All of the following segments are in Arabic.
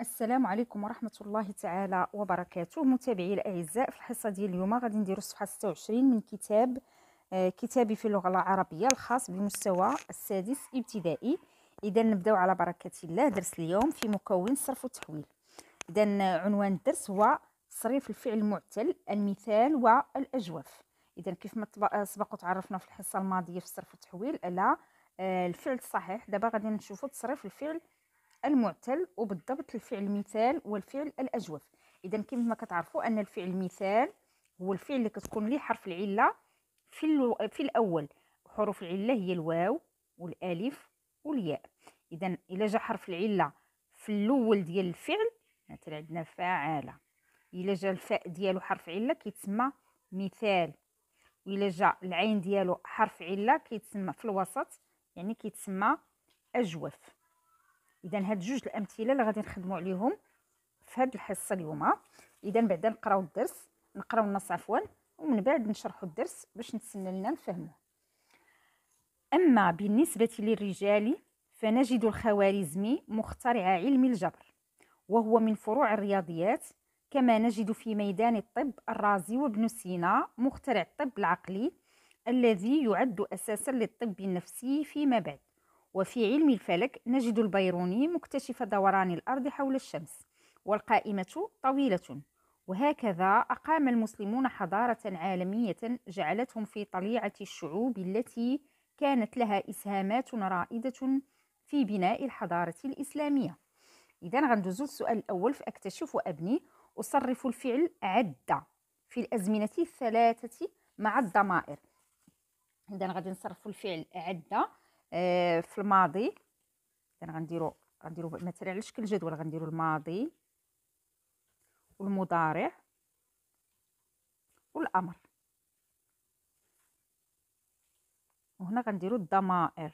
السلام عليكم ورحمه الله تعالى وبركاته متابعي الاعزاء في الحصه ديال اليوم غادي نديرو الصفحه 26 من كتاب آه، كتابي في اللغه العربيه الخاص بالمستوى السادس ابتدائي اذا نبداو على بركه الله درس اليوم في مكون صرف وتحويل اذا عنوان الدرس هو تصريف الفعل المعتل المثال والاجوف اذا كيف ما آه، سبق وتعرفنا في الحصه الماضيه في صرف وتحويل على آه، الفعل الصحيح دابا غادي نشوفوا تصريف الفعل المعتل وبالضبط الفعل مثال والفعل الأجوف إذا كيف ما كتعرفوا أن الفعل مثال هو الفعل اللي كتكون ليه حرف العلة في, في الأول حروف العلة هي الواو والالف والياء إذا إلا جا حرف العلة في الأول ديال الفعل مثلا عندنا فعالة إلا جا الفاء ديالو حرف علة كيتسمى مثال وإلا جا العين ديالو حرف علة كيتسمى في الوسط يعني كيتسمى أجوف اذا هاد جوج الامثله اللي غادي نخدموا عليهم في هاد الحصه اليوم اذا بعدا نقراو الدرس نقراو النص عفوا ومن بعد نشرحوا الدرس باش نتسنى لنا نفهموه اما بالنسبه للرجال فنجد الخوارزمي مخترع علم الجبر وهو من فروع الرياضيات كما نجد في ميدان الطب الرازي وابن سينا مخترع الطب العقلي الذي يعد اساسا للطب النفسي فيما بعد وفي علم الفلك نجد البيروني مكتشف دوران الأرض حول الشمس والقائمة طويلة وهكذا أقام المسلمون حضارة عالمية جعلتهم في طليعة الشعوب التي كانت لها إسهامات رائدة في بناء الحضارة الإسلامية إذا غندوزو السؤال الأول فأكتشف وأبني أصرف الفعل عد في الأزمنة الثلاثة مع الضمائر إذا غادي نصرف الفعل عد آه، في الماضي اذا غنديرو غنديرو مثلا على شكل جدول غنديرو الماضي والمضارع والامر وهنا غنديرو الضمائر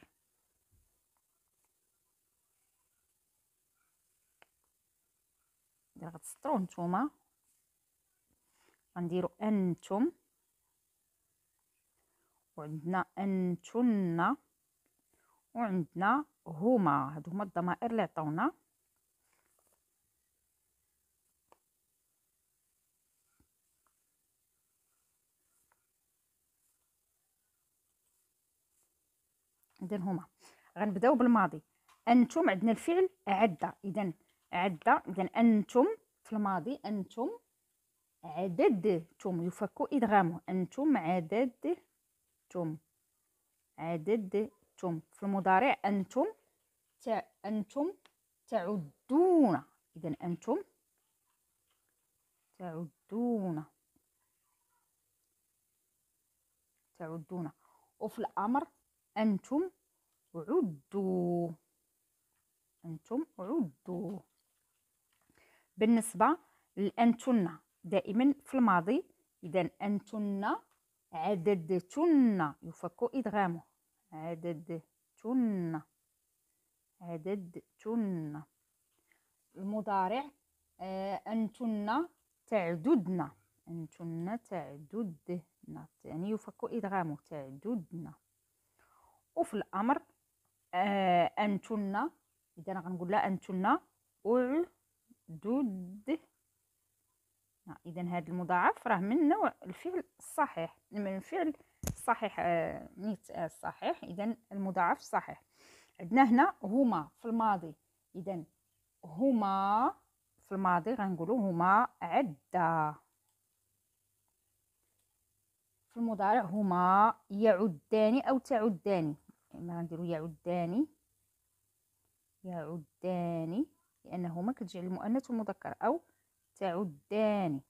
غير غتسطرو نتوما غنديرو انتم وعندنا انتن وعندنا هما هادو هما الضمائر اللي عطاونا اذن هما غنبداو بالماضي انتم عندنا الفعل عدى اذا عدى اذا انتم في الماضي انتم عددتم يفك ادغامه انتم عددتم عددتم انتم في المضارع أنتم تع... أنتم تعدون إذا أنتم تعدون تعدون وفي الأمر أنتم عدوا أنتم عدوا بالنسبة لأنتن دائما في الماضي إذا أنتن عددتن يفك إدغامه عدد تن عدد تن المضارع آه، أنتن تعددن أنتن تعددن يعني يفك إدغامه تعددن وفي الأمر آه، أنتن إذا أنا غنقول لها أنتن أعدد إذا هذا المضاعف راه من نوع الفعل الصحيح من الفعل صحيح نيت آه، آه، صحيح اذا المضاعف صحيح عندنا هنا هما في الماضي اذا هما في الماضي غنقولوا هما عدا في المضارع هما يعدان او تعدان ما غنديروا يعدان يعدان لانهما كتجعل المؤنث والمذكر او تعدان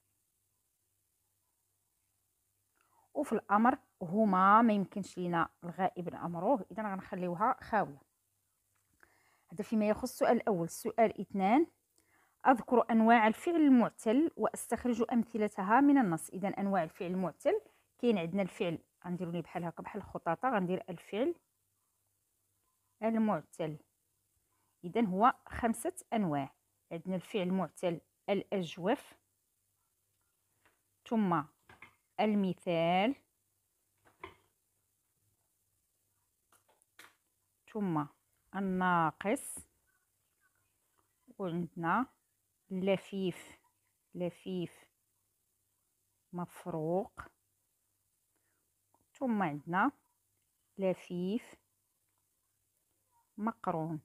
وفي الامر هما ما يمكنش لينا الغائب نامروه اذا غنخليوها خاويه هذا فيما يخص السؤال الاول السؤال اثنان اذكر انواع الفعل المعتل واستخرج امثلتها من النص اذا انواع الفعل المعتل كاين عندنا الفعل غنديرو ليه بحال هكا بحال الخطاطه غندير الفعل المعتل اذا هو خمسه انواع عندنا الفعل المعتل الاجوف ثم المثال ثم الناقص وعندنا لفيف لفيف مفروق ثم عندنا لفيف مقرون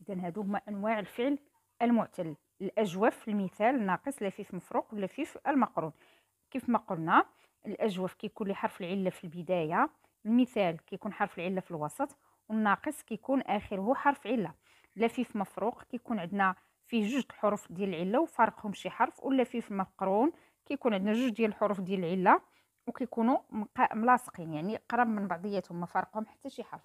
اذا هادو هما انواع الفعل المعتل الأجوف المثال ناقص لفيف مفروق لفيف المقرون كيف ما قلنا الأجوف كيكون لحرف العلة في البداية المثال كيكون حرف العلة في الوسط والناقص كيكون آخره حرف علة لفيف مفروق كيكون عندنا فيه جوج الحروف ديال العلة وفارقهم شي حرف واللفيف مقرون كيكون عندنا جوج ديال الحروف ديال العلة وكيكونوا ملاصقين يعني قرب من بعضياتهم ما فارقهم حتى شي حرف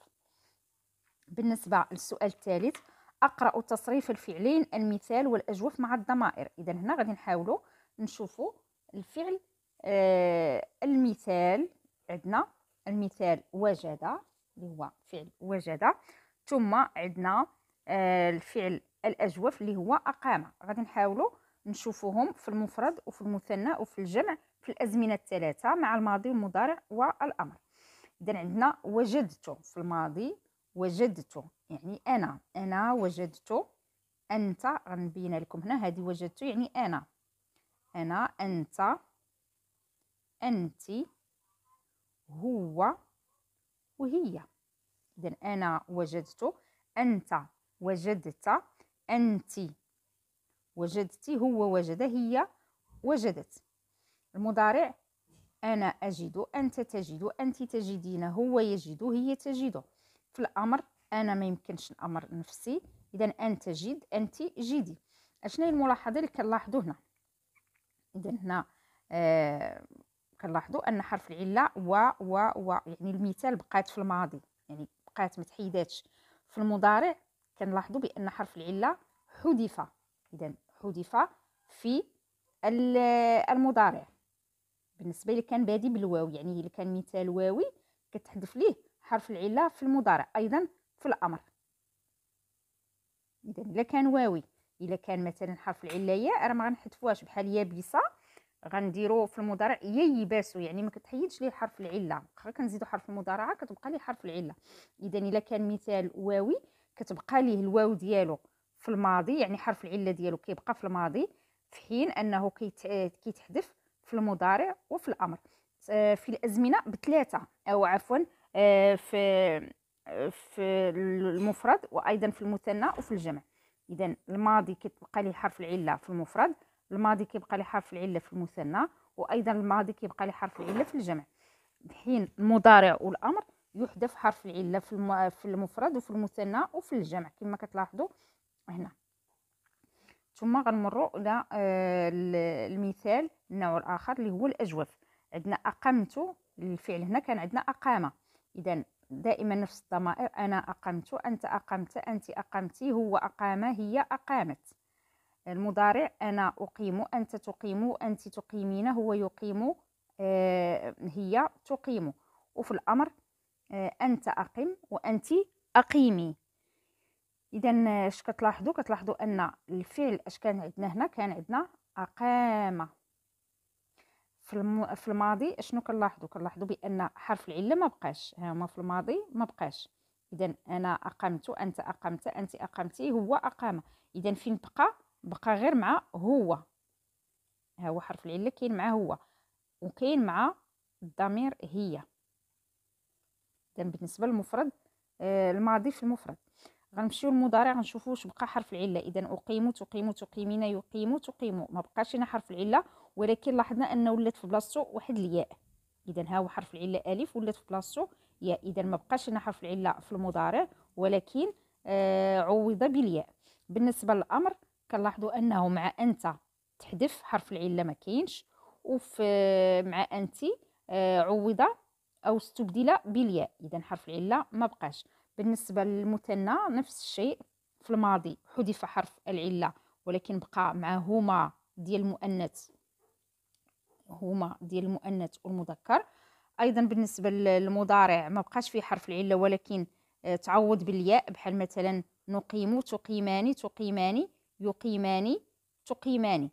بالنسبة للسؤال الثالث اقرا تصريف الفعلين المثال والاجوف مع الضمائر اذا هنا غادي نحاولوا نشوفوا الفعل آه المثال عندنا المثال وجد اللي هو فعل وجد ثم عندنا آه الفعل الاجوف اللي هو اقام غادي نحاولوا نشوفوهم في المفرد وفي المثنى وفي الجمع في الازمنه الثلاثه مع الماضي والمضارع والامر اذا عندنا وجدت في الماضي وجدت يعني انا انا وجدت انت غنبين لكم هنا هذه وجدت يعني انا انا انت انت هو وهي اذا انا وجدت انت وجدت انت وجدت هو وجد هي وجدت المضارع أنا أجد أنت تجد أنت تجدين هو يجد هي تجد في الأمر انا ما يمكنش الامر نفسي اذا انت جد انت جدي اشنو الملاحظه اللي كنلاحظوا هنا اذا هنا آه كنلاحظوا ان حرف العله و و و يعني المثال بقات في الماضي يعني بقات ما تحيداتش في المضارع كنلاحظوا بان حرف العله حذف اذا حذف في المضارع بالنسبه اللي كان بادي بالواو يعني اللي كان مثال واوي كتحذف ليه حرف العله في المضارع ايضا في الأمر إذا إلا كان واوي إلا كان مثلا حرف العلاية راه ما غنحذفوهاش بحال يابسة غنديرو في المضارع ييباسو يعني ما كتحيدش ليه حرف العله واخا كنزيدو حرف المضارعه كتبقى ليه حرف العله اذا الا كان مثال واوي كتبقى ليه الواو ديالو في الماضي يعني حرف العله ديالو كيبقى في الماضي في حين انه كيتحذف في المضارع وفي الامر آه، في الازمنه بثلاثه او عفوا آه، في في المفرد وايضا في المثنى وفي الجمع اذا الماضي كيبقى لي حرف العله في المفرد الماضي كيبقى لي حرف العله في المثنى وايضا الماضي كيبقى لي حرف العله في الجمع حين المضارع والامر يحذف حرف العله في في المفرد وفي المثنى وفي الجمع كما كتلاحظوا هنا ثم غنمروا الى آه، المثال النوع الاخر اللي هو الاجوف عندنا اقمت الفعل هنا كان عندنا اقامه اذا دائما نفس الضمائر أنا أقمت أنت أقمت أنت أقمتي هو أقام هي أقامت المضارع أنا أقيم أنت تقيم أنت تقيمين هو يقيم آه، هي تقيم وفي الأمر آه، أنت أقم وأنت أقيمي إذا اش كتلاحظوا كتلاحظوا أن الفعل اش كان عندنا هنا كان عندنا أقام في, الم... في الماضي شنو كنلاحظوا كنلاحظوا بان حرف العله ما بقاش ها هما في الماضي ما بقاش اذا انا اقمت انت اقمت انت اقمتي هو اقام اذا فين بقى بقى غير مع هو ها هو حرف العله كاين مع هو وكاين مع الضمير هي اذا بالنسبه للمفرد آه الماضي في المفرد غنمشيو للمضارع غنشوفوا واش بقى حرف العله اذا اقيم تقيم تقيمين يقيم تقيم ما بقاش هنا حرف العله ولكن لاحظنا انه ولات في بلاصتو واحد الياء اذا ها هو حرف العله الف ولات في بلاصتو ياء اذا ما بقاش لنا حرف العله في المضارع ولكن آه عوض بالياء بالنسبه للامر كنلاحظوا انه مع انت تحذف حرف العله ما كاينش وفي مع انت آه عوض او استبدل بالياء اذا حرف العله ما بقاش بالنسبه للمثنى نفس الشيء في الماضي حذف حرف العله ولكن بقى معهما ديال المؤنث هما ديال المؤنث والمذكر ايضا بالنسبه للمضارع ما بقاش فيه حرف العله ولكن آه، تعوض بالياء بحال مثلا نقيم تقيمان تقيمان يقيمان تقيمان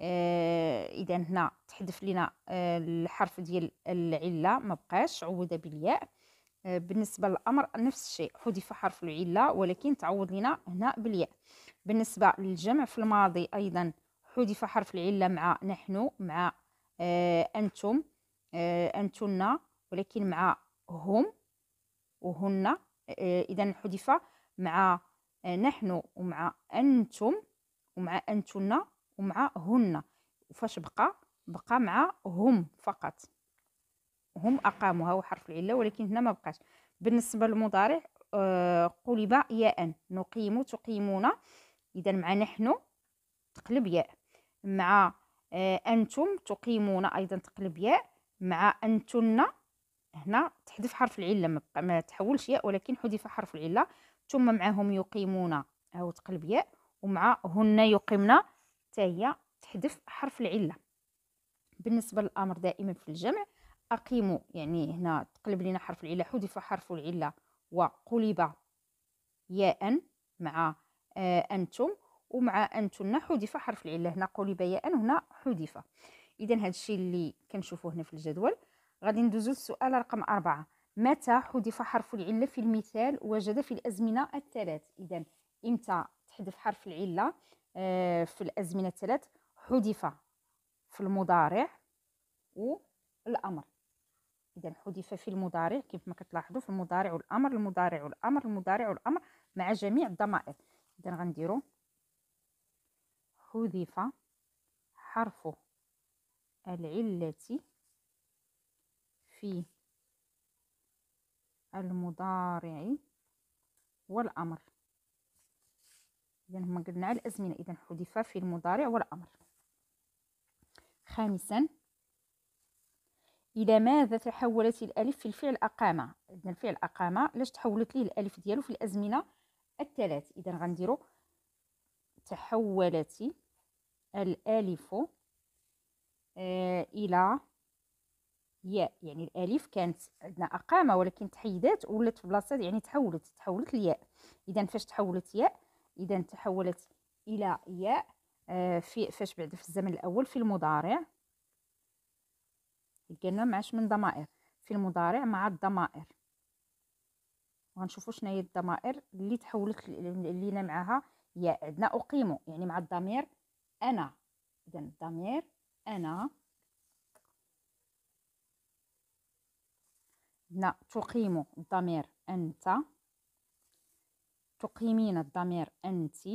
آه اذا هنا تحذف لنا آه الحرف ديال العله ما بقاش عوض بالياء آه بالنسبه للامر نفس الشيء حذف حرف العله ولكن تعوض لنا هنا بالياء بالنسبه للجمع في الماضي ايضا حذف حرف العله مع نحن مع آه، أنتم آه، أنتن ولكن مع هم وهن آه، إذا حذف مع نحن ومع أنتم ومع أنتن ومع هن فاش بقى بقى مع هم فقط هم أقاموا هو حرف العلة ولكن هنا ما بقاش بالنسبة للمضارع قلب ياء نقيم تقيمون إذا مع نحن تقلب ياء مع آه، أنتم تقيمون أيضا تقلب ياء مع أنتن هنا تحذف حرف العلة ما تحولش ياء ولكن حذف حرف العلة ثم معهم يقيمون أو تقلب ياء ومع هن يقيمن هي تحذف حرف العلة بالنسبة للأمر دائما في الجمع أقيموا يعني هنا تقلب لنا حرف العلة حذف حرف العلة وقلب ياء مع آه، أنتم ومع تنا حذف حرف العلة هنا قولي بياء هنا حذف إذا هذا الشيء اللي كنشوفوه هنا في الجدول غادي ندوزو للسؤال رقم أربعة متى حذف حرف العلة في المثال وجد في الأزمنة الثلاث إذا إمتى تحذف حرف العلة آه، في الأزمنة الثلاث حذف في المضارع والأمر إذا حذف في المضارع كيف ما كتلاحظوا في المضارع والأمر المضارع والأمر المضارع والأمر مع جميع الضمائر إذا غنديرو حذف حرف العلة في المضارع والأمر إذا هما قلنا على الأزمنة إذا حذف في المضارع والأمر خامسا إلى ماذا تحولت الألف في الفعل أقامة إذا الفعل أقامة لاش تحولت ليه الألف ديالو في الأزمنة الثلاث إذا غنديرو تحولت الألف آه، إلى ياء يعني الالف كانت عندنا اقامه ولكن تحيدات ولات في بلاصه يعني تحولت تحولت لياء اذا فاش تحولت ياء اذا تحولت الى ياء آه، في فاش بعد في الزمن الاول في المضارع قلنا معاش من ضمائر في المضارع مع الضمائر غنشوفوا شنو هي الضمائر اللي تحولت لينا معاها يا عندنا أقيم يعني مع الضمير أنا إذا الضمير أنا عندنا تقيم الضمير أنت تقيمين الضمير أنت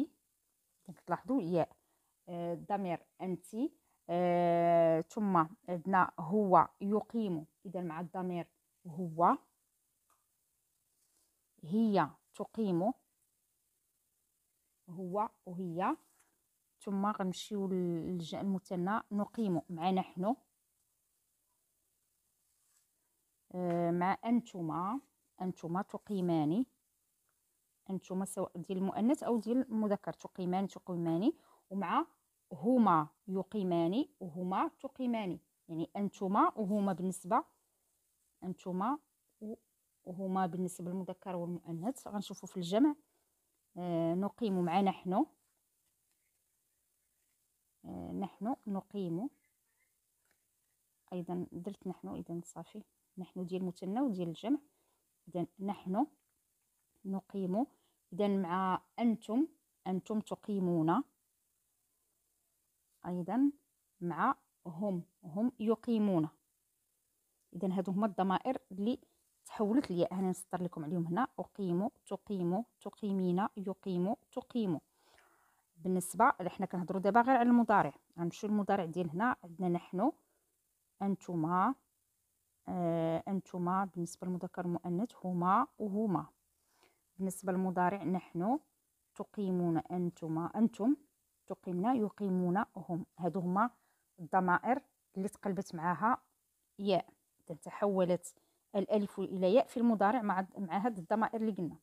تلاحظوا ياء آه، الضمير أنت آه، ثم عندنا هو يقيم إذا مع الضمير هو هي تقيمه هو وهي ثم غنمشيو للمثنى نقيم مع نحن آه، مع انتما انتما تقيمان انتما سواء ديال المؤنث او ديال المذكر تقيمان تقيمان ومع هما يقيمان وهما تقيمان يعني انتما وهما بالنسبه انتما وهما بالنسبه للمذكر والمؤنث غنشوفوا في الجمع آه، نقيم مع نحن آه، نحن نقيم ايضا درت نحن اذا صافي نحن ديال المثنى وديال الجمع اذا نحن نقيم اذا مع انتم انتم تقيمون ايضا مع هم هم يقيمون اذا هادو هما الضمائر اللي تحولت الياء هنا نسطر لكم عليهم هنا اقيم تقيم تقيمين يقيم تقيم بالنسبه حنا كنهضروا دابا غير على المضارع غنمشيو للمضارع ديال هنا عندنا نحن انتما آه انتما بالنسبه للمذكر المؤنث هما وهما بالنسبه للمضارع نحن تقيمون انتما انتم تقيمنا يقيمون هم هادو هما الضمائر اللي تقلبت معاها ياء تحولت الالف الى ياء في المضارع مع مع هاد الضمائر اللي قلنا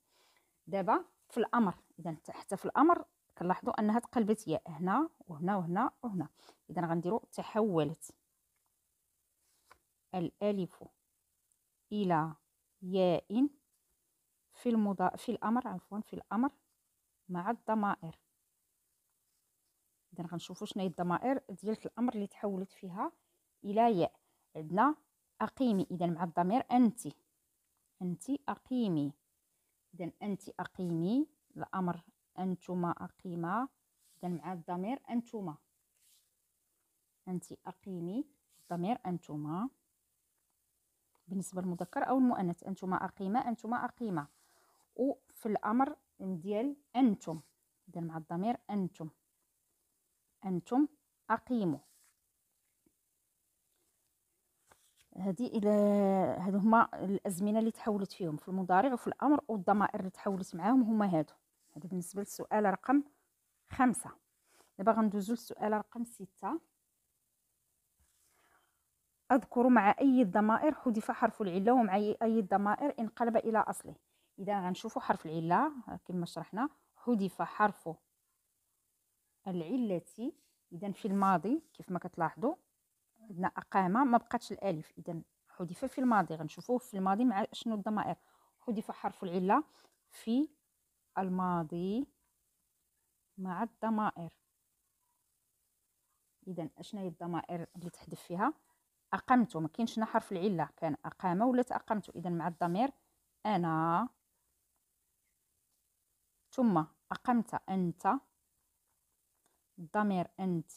دابا في الامر اذا حتى في الامر كنلاحظوا انها تقلبت ياء هنا وهنا وهنا وهنا اذا غنديروا تحولت الالف الى ياء في المضا في الامر عفوا في الامر مع الضمائر اذا غنشوفوا شنو هي الضمائر ديال الامر اللي تحولت فيها الى ياء عندنا أقيمي إذا مع الضمير أنت أنت أقيمي إذا أنت أقيمي الأمر أنتما أقيما إذا مع الضمير أنتما أنت أقيمي الضمير أنتما بالنسبة للمذكر أو المؤنث أنتما أقيما أنتما أقيما وفي الأمر ديال أنتم إذا مع الضمير أنتم أنتم أقيموا هذه الى هادو هما الازمنه اللي تحولت فيهم في المضارع وفي الامر والضمائر اللي تحولت معاهم هما هادو هذا بالنسبه للسؤال رقم خمسة دابا غندوزو للسؤال رقم ستة اذكر مع اي الضمائر حذف حرف العله ومع اي الضمائر انقلب الى اصله اذا غنشوفوا حرف العله كما شرحنا حذف حرف العله اذا في الماضي كيف ما كتلاحظوا عندنا أقامة ما بقاتش الألف إذا حذف في الماضي غنشوفوه في الماضي مع شنو الضمائر حذف حرف العلة في الماضي مع الضمائر إذا أشنا هي الضمائر اللي تحذف فيها أقمت ما كاينش هنا حرف العلة كان أقامة ولا أقمت إذا مع الضمير أنا ثم أقمت أنت الضمير أنت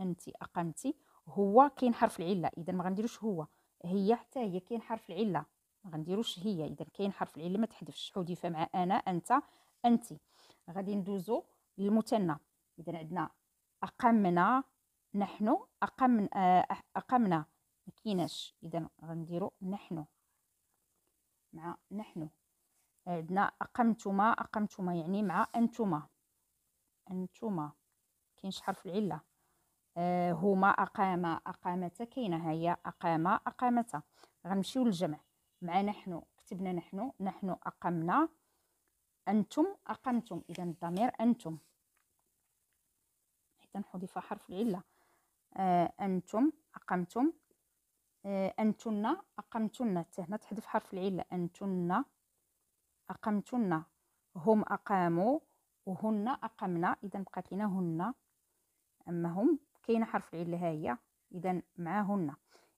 أنت أقمتي هو كاين حرف العله اذا ما غنديروش هو هي حتى هي كاين حرف العله ما غنديروش هي اذا كاين حرف العله ما تحذفش حذف مع انا انت انت غادي ندوزو للمثنى اذا عندنا اقمنا نحن اقمنا آه، اقمنا ما كايناش اذا غنديرو نحن مع نحن عندنا اقمتما اقمتما يعني مع انتما انتما كاينش حرف العله آه، هما أقام أقامت كاينة هي أقام أقامتا غنمشيو للجمع مع نحن كتبنا نحن نحن أقمنا أنتم أقمتم إذا الضمير أنتم حيت نحذف حرف العلة آه، أنتم أقمتم آه، أنتن أقمتن هنا تحذف حرف العلة أنتن أقمتن هم أقاموا وهن أقمنا إذا بقات لنا هن أما هم كاينه حرف العله ها هي اذا معاهن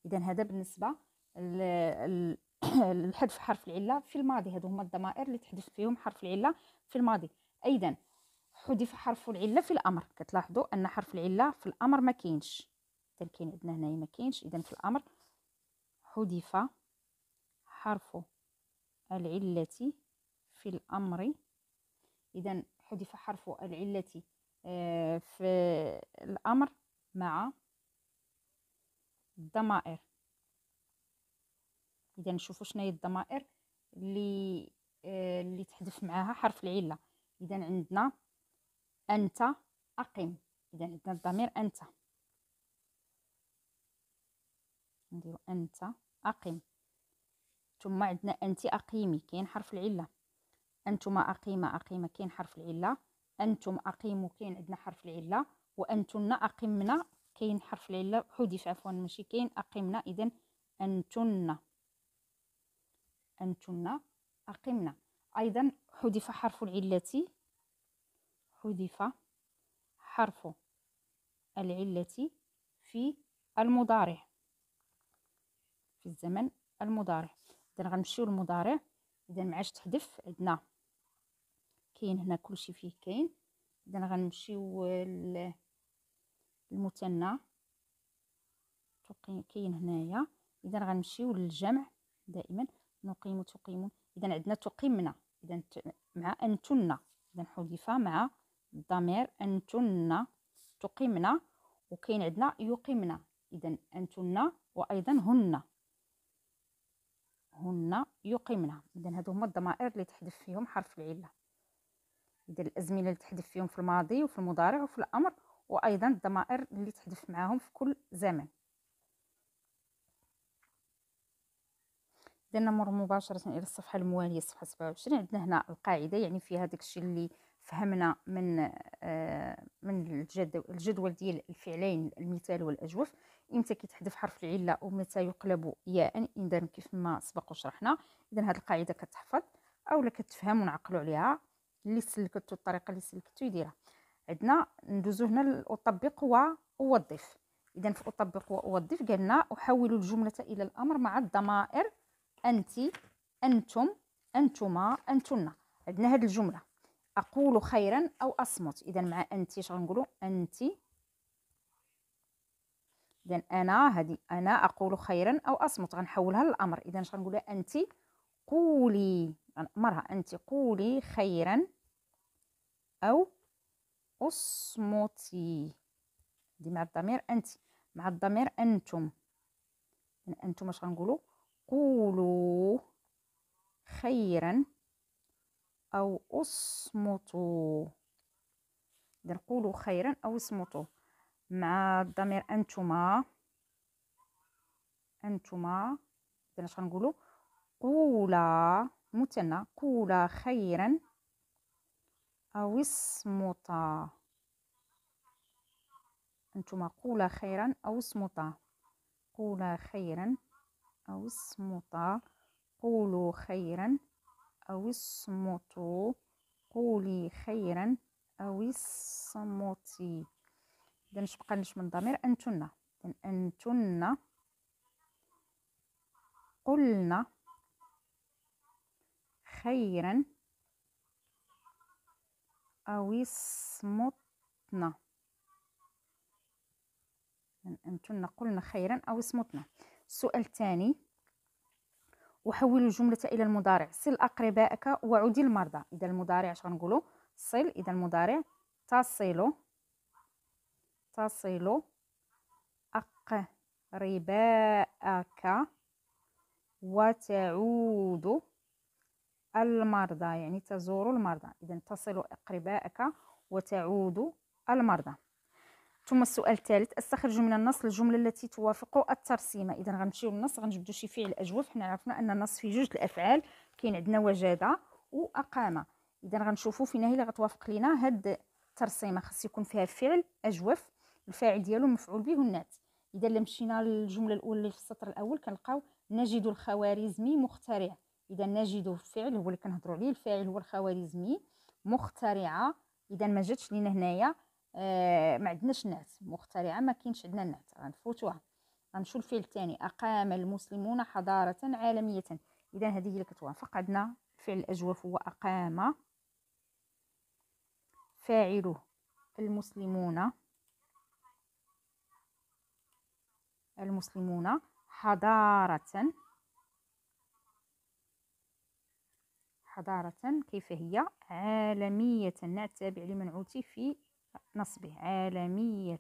اذا هذا بالنسبه للحذف حرف العله في الماضي هادو هما الضمائر اللي تحذف فيهم حرف العله في الماضي ايضا حذف حرف العله في الامر كتلاحظوا ان حرف العله في الامر ما كاينش اذا كاين عندنا هنايا ما كاينش اذا في الامر حذف حرف العله في الامر اذا حذف حرف العله آه، في الامر مع الضمائر اذا نشوفوا شنو هي الضمائر اللي آه، اللي تحذف معاها حرف العله اذا عندنا انت اقم اذا عندنا الضمير انت نديرو انت اقم ثم عندنا انت اقيمي كاين حرف العله انتما اقيمه اقيمه كاين حرف العله انتم اقيموا كاين عندنا حرف العله وأنتن أقمنا كاين حرف العلة حذف عفوا ماشي كاين أقمنا إذا أنتن أنتن أقمنا أيضا حذف حرف العلة حذف حرف العلة في المضارع في الزمن المضارع إذا غنمشيو للمضارع إذا معاش تحذف عندنا كاين هنا كلشي فيه كاين إذا غنمشيو المثنى كاين هنايا اذا غنمشيو للجمع دائما نقيم تقيمون اذا عندنا تقيمنا اذا مع انتن اذا حذف مع الضمير انتن تقيمنا وكاين عندنا يقيمنا اذا انتن وايضا هن هن يقيمنا اذا هادو هما الضمائر اللي تحذف فيهم حرف العله اذا الازمنه اللي تحذف فيهم في الماضي وفي المضارع وفي الامر وايضا الضمائر اللي تحذف معاهم في كل زمن درنا مر مباشره الى الصفحه المواليه صفحه 27 عندنا هنا القاعده يعني فيها داكشي اللي فهمنا من آه من الجدول, الجدول ديال الفعلين المثال والاجوف امتى كيتحذف حرف العله ومتى يقلب ياء اذا كيف ما سبق وشرحنا اذا هذه القاعده كتحفظ اولا كتفهم ونعقلوا عليها اللي سلكتو الطريقه اللي سلكتو يديرها عندنا ندوزو هنا لأطبق وأوظف إذا في أطبق وأوظف قالنا أحول الجملة إلى الأمر مع الضمائر أنت أنتم أنتما أنتن عندنا هاد الجملة أقول خيرا أو أصمت إذا مع أنت اش غنقولوا أنت إذا أنا هادي أنا أقول خيرا أو أصمت غنحولها للأمر إذا اش غنقولها أنت قولي غنأمرها أنت قولي خيرا أو اصمتي دي مع الضمير انت مع الضمير انتم انتم اش غنقولوا قولوا خيرا او اصمتوا قولوا خيرا او اصمتوا مع الضمير انتما انتما دير اش غنقولوا قولا متنا قولا خيرا أو موطا أنتما قولا خيرا أو موطا قولا خيرا أو موطا قولوا خيرا أو موطو قولي خيرا أو موطي إذا نبقى من ضمير أنتن إذن أنتن قلنا خيرا أويصمتنا أنتن قلنا خيرا اسمتنا السؤال الثاني وحول الجملة إلى المضارع صل أقربائك وعد المرضى إذا المضارع اش غنقولو صل إذا المضارع تصل تصل أقربائك وتعود المرضى يعني تزور المرضى إذا تصل أقربائك وتعود المرضى ثم السؤال الثالث استخرج من النص الجملة التي توافق الترسيمة إذا غنمشيو للنص غنجبدو شي فعل أجوف حنا عرفنا أن النص فيه جوج الأفعال كاين عندنا وجد وأقامة إذا غنشوفو فين هي اللي غتوافق لينا هاد الترسيمة خاص يكون فيها فعل أجوف الفاعل ديالو مفعول به النات إذا مشينا للجملة الأولى اللي في السطر الأول كنلقاو نجد الخوارزمي مخترع اذا نجد فعل هو اللي كنهضروا عليه الفاعل هو الخوارزمي مخترعه اذا ما جاتش لينا هنايا آه ما عندناش النعت مخترعه ما كاينش عندنا النعت غنفوتوها غنمشيو الفعل الثاني اقام المسلمون حضاره عالميه اذا هذه هي اللي كتوافق عندنا فعل الاجوف هو اقام فاعله المسلمون المسلمون حضاره حضارة كيف هي عالمية نتابع تابع لمنعوتي في نصبه عالمية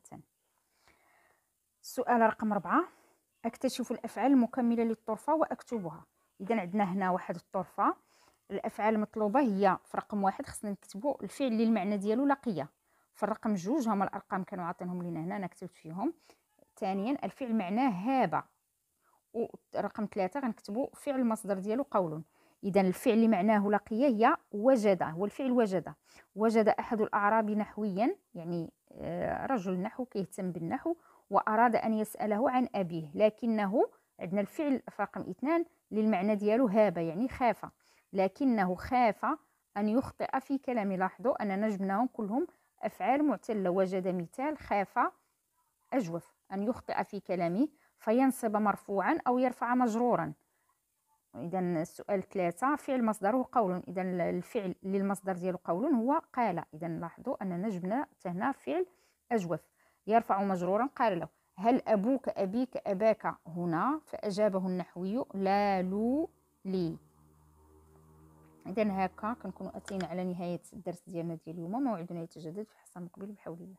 السؤال رقم أربعة أكتشف الأفعال المكملة للطرفة وأكتبها إذا عندنا هنا واحد الطرفة الأفعال المطلوبة هي في رقم واحد خصنا نكتبو الفعل اللي المعنى ديالو لقية في الرقم جوج هما الأرقام كانوا عاطينهم لينا هنا أنا كتبت فيهم ثانيا الفعل معناه هابة ورقم ثلاثة غنكتبو فعل المصدر ديالو قول إذا الفعل اللي معناه لقي هي وجد هو الفعل وجد وجد أحد الأعراب نحويا يعني آه، رجل نحو كيهتم بالنحو وأراد أن يسأله عن أبيه لكنه عندنا الفعل رقم اثنان للمعنى ديالو هاب يعني خاف لكنه خاف أن يخطئ في كلامي لاحظوا أننا جبناهم كلهم أفعال معتلة وجد مثال خاف أجوف أن يخطئ في كلامه فينصب مرفوعا أو يرفع مجرورا اذا السؤال ثلاثة فعل مصدره قول اذا الفعل اللي المصدر ديالو قول هو قال اذا لاحظوا اننا جبنا هنا فعل اجوف يرفع مجرورا قال له هل ابوك ابيك اباك هنا فاجابه النحوي لا لو لي اذا هكا كنكونوا اتينا على نهايه الدرس ديالنا ديال اليوم موعدنا يتجدد في حصه مقبل بحول الله